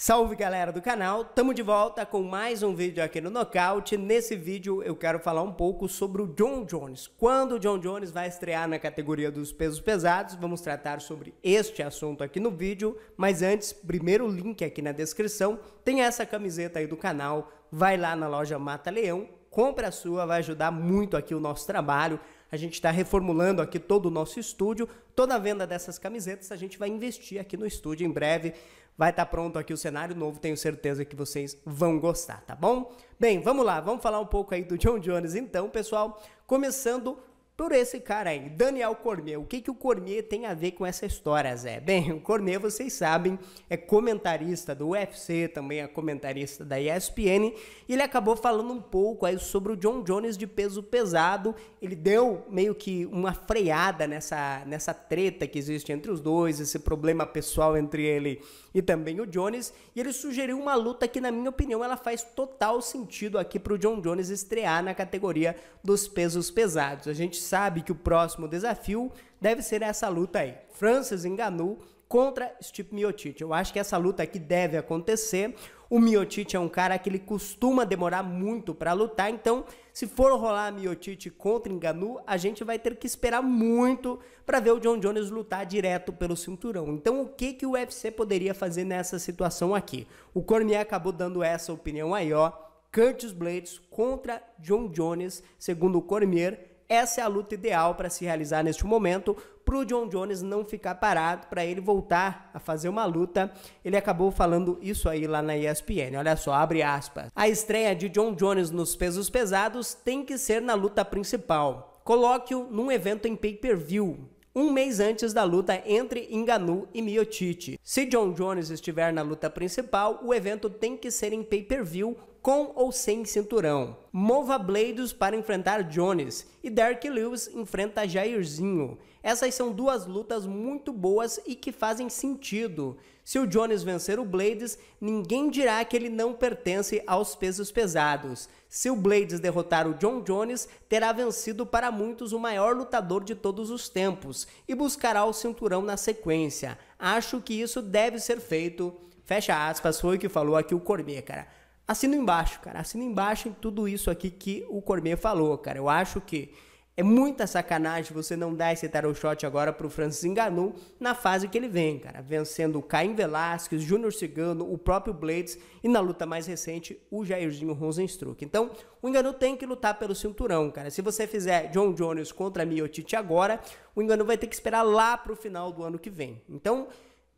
Salve galera do canal, tamo de volta com mais um vídeo aqui no Nocaute. Nesse vídeo eu quero falar um pouco sobre o John Jones. Quando o John Jones vai estrear na categoria dos pesos pesados, vamos tratar sobre este assunto aqui no vídeo. Mas antes, primeiro link aqui na descrição, tem essa camiseta aí do canal. Vai lá na loja Mata Leão, compra a sua, vai ajudar muito aqui o nosso trabalho. A gente está reformulando aqui todo o nosso estúdio. Toda a venda dessas camisetas a gente vai investir aqui no estúdio em breve vai estar tá pronto aqui o cenário novo, tenho certeza que vocês vão gostar, tá bom? Bem, vamos lá, vamos falar um pouco aí do John Jones então, pessoal, começando por esse cara aí, Daniel Cormier. O que, que o Cormier tem a ver com essa história, Zé? Bem, o Cormier, vocês sabem, é comentarista do UFC, também é comentarista da ESPN, e ele acabou falando um pouco aí sobre o John Jones de peso pesado. Ele deu meio que uma freada nessa, nessa treta que existe entre os dois, esse problema pessoal entre ele e também o Jones, e ele sugeriu uma luta que, na minha opinião, ela faz total sentido aqui para o John Jones estrear na categoria dos pesos pesados. A gente sabe que o próximo desafio deve ser essa luta aí. Francis Enganu contra Stipe Miocic. Eu acho que essa luta aqui deve acontecer. O Miocic é um cara que ele costuma demorar muito para lutar, então se for rolar Miocic contra Enganu, a gente vai ter que esperar muito para ver o John Jones lutar direto pelo cinturão. Então o que que o UFC poderia fazer nessa situação aqui? O Cormier acabou dando essa opinião aí, ó. Curtis Blades contra John Jones, segundo o Cormier, essa é a luta ideal para se realizar neste momento, para o John Jones não ficar parado, para ele voltar a fazer uma luta. Ele acabou falando isso aí lá na ESPN. Olha só, abre aspas. A estreia de John Jones nos pesos pesados tem que ser na luta principal. Coloque-o num evento em pay-per-view. Um mês antes da luta entre Enganu e Miotite. Se John Jones estiver na luta principal, o evento tem que ser em pay-per-view com ou sem cinturão. Mova Blades para enfrentar Jones e Derek Lewis enfrenta Jairzinho. Essas são duas lutas muito boas e que fazem sentido. Se o Jones vencer o Blades, ninguém dirá que ele não pertence aos pesos pesados. Se o Blades derrotar o John Jones, terá vencido para muitos o maior lutador de todos os tempos e buscará o cinturão na sequência. Acho que isso deve ser feito. Fecha aspas, foi o que falou aqui o Cormier, cara assino embaixo, cara. Assino embaixo em tudo isso aqui que o Cormier falou, cara. Eu acho que é muita sacanagem você não dar esse tarot shot agora pro Francis Ngannou na fase que ele vem, cara. Vencendo o Caim Velasquez, Júnior Cigano, o próprio Blades e na luta mais recente, o Jairzinho Rosenstruck. Então, o Ngannou tem que lutar pelo cinturão, cara. Se você fizer John Jones contra Miocic agora, o Ngannou vai ter que esperar lá pro final do ano que vem. Então,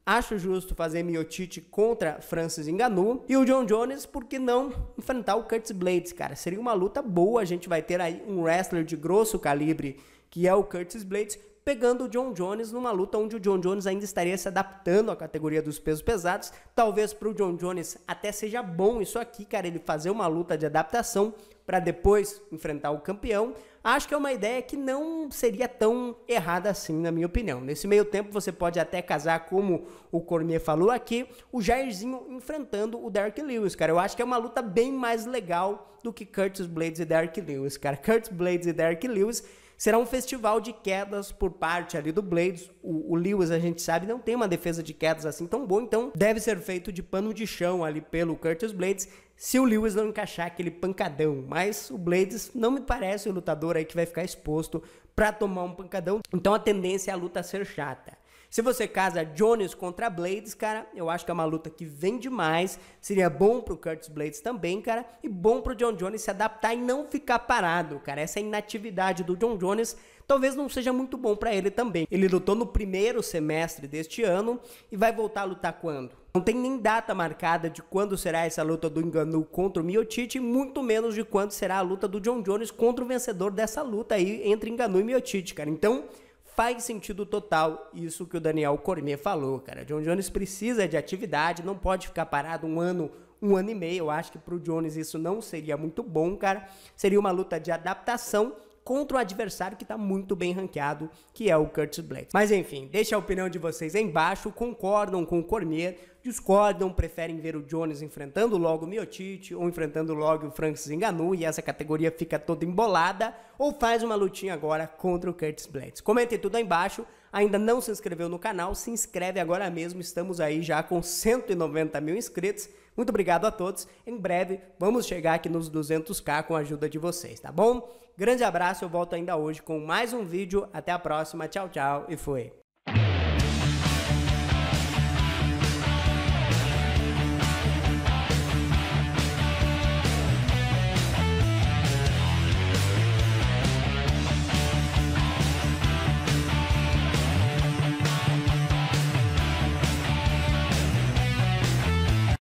Acho justo fazer Miotite contra Francis Enganu. E o John Jones, por que não enfrentar o Curtis Blades, cara? Seria uma luta boa. A gente vai ter aí um wrestler de grosso calibre, que é o Curtis Blades, pegando o John Jones numa luta onde o John Jones ainda estaria se adaptando à categoria dos pesos pesados. Talvez para o John Jones até seja bom isso aqui, cara, ele fazer uma luta de adaptação, para depois enfrentar o campeão, acho que é uma ideia que não seria tão errada assim, na minha opinião. Nesse meio tempo, você pode até casar, como o Cormier falou aqui, o Jairzinho enfrentando o Dark Lewis, cara. Eu acho que é uma luta bem mais legal do que Curtis Blades e Dark Lewis, cara. Curtis Blades e Dark Lewis será um festival de quedas por parte ali do Blades. O, o, Lewis, a gente sabe, não tem uma defesa de quedas assim tão boa, então deve ser feito de pano de chão ali pelo Curtis Blades. Se o Lewis não encaixar aquele pancadão, mas o Blades não me parece o lutador aí que vai ficar exposto para tomar um pancadão. Então a tendência é a luta ser chata. Se você casa Jones contra Blades, cara, eu acho que é uma luta que vem demais. Seria bom pro Curtis Blades também, cara, e bom pro John Jones se adaptar e não ficar parado, cara. Essa inatividade do John Jones talvez não seja muito bom para ele também. Ele lutou no primeiro semestre deste ano e vai voltar a lutar quando? Não tem nem data marcada de quando será essa luta do Enganu contra o e muito menos de quando será a luta do John Jones contra o vencedor dessa luta aí entre Enganu e Miocic, cara. Então, faz sentido total isso que o Daniel Cormier falou, cara. John Jones precisa de atividade, não pode ficar parado um ano, um ano e meio. Eu acho que pro Jones isso não seria muito bom, cara. Seria uma luta de adaptação contra o adversário que está muito bem ranqueado, que é o Curtis Black. Mas enfim, deixe a opinião de vocês aí embaixo, concordam com o Cormier, discordam, preferem ver o Jones enfrentando logo o Miotite, ou enfrentando logo o Francis Ngannou e essa categoria fica toda embolada, ou faz uma lutinha agora contra o Curtis Blades. Comentem tudo aí embaixo, ainda não se inscreveu no canal, se inscreve agora mesmo, estamos aí já com 190 mil inscritos, muito obrigado a todos, em breve vamos chegar aqui nos 200k com a ajuda de vocês, tá bom? Grande abraço, eu volto ainda hoje com mais um vídeo. Até a próxima, tchau, tchau e fui!